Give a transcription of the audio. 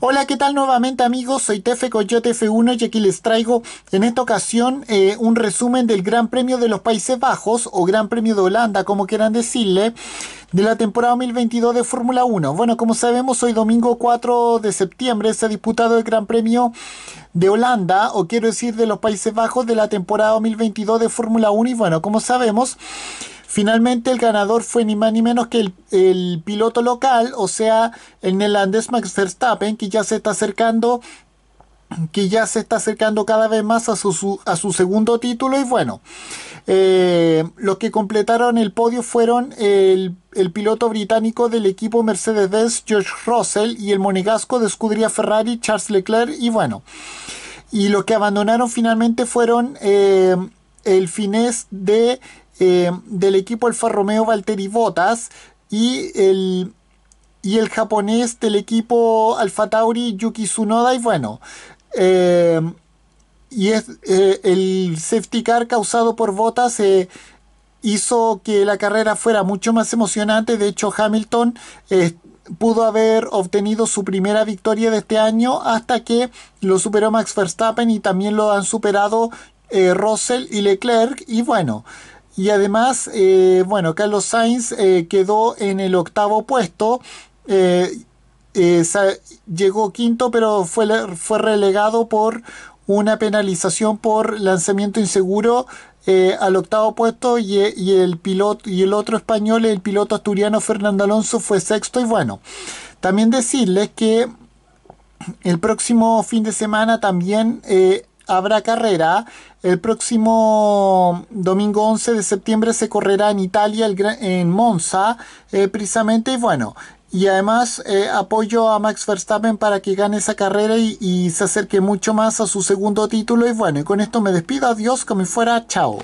Hola, ¿qué tal nuevamente amigos? Soy Tefe Coyote F1 y aquí les traigo en esta ocasión eh, un resumen del Gran Premio de los Países Bajos o Gran Premio de Holanda, como quieran decirle, de la temporada 2022 de Fórmula 1. Bueno, como sabemos, hoy domingo 4 de septiembre se ha disputado el Gran Premio de Holanda, o quiero decir de los Países Bajos, de la temporada 2022 de Fórmula 1 y bueno, como sabemos... Finalmente el ganador fue ni más ni menos que el, piloto local, o sea, el neerlandés Max Verstappen, que ya se está acercando que ya se está acercando cada vez más a su, a su segundo título y bueno, eh, los que completaron el podio fueron el, piloto británico del equipo Mercedes-Benz George Russell y el monegasco de escudería Ferrari Charles Leclerc y bueno, y los que abandonaron finalmente fueron eh, el finés de eh, del equipo Alfa Romeo Valtteri Bottas y el, y el japonés del equipo Alfa Tauri Yuki Tsunoda. Y bueno, eh, y es, eh, el safety car causado por Bottas hizo que la carrera fuera mucho más emocionante. De hecho, Hamilton pudo haber obtenido su primera victoria de este año hasta que lo superó Max Verstappen y también lo han superado Russell y Leclerc. Y bueno, y además, eh, bueno, Carlos Sainz eh, quedó en el octavo puesto. Eh, llegó quinto, pero fue, fue relegado por una penalización por lanzamiento inseguro al octavo puesto y, el piloto y el otro español, el piloto asturiano Fernando Alonso fue sexto y bueno, también decirles que el próximo fin de semana también habrá carrera el próximo domingo 11 de septiembre se correrá en Italia, el, en Monza, eh, precisamente. Y bueno, y además eh, apoyo a Max Verstappen para que gane esa carrera y, y, se acerque mucho más a su segundo título. Y bueno, y con esto me despido. Adiós, como fuera. Chao.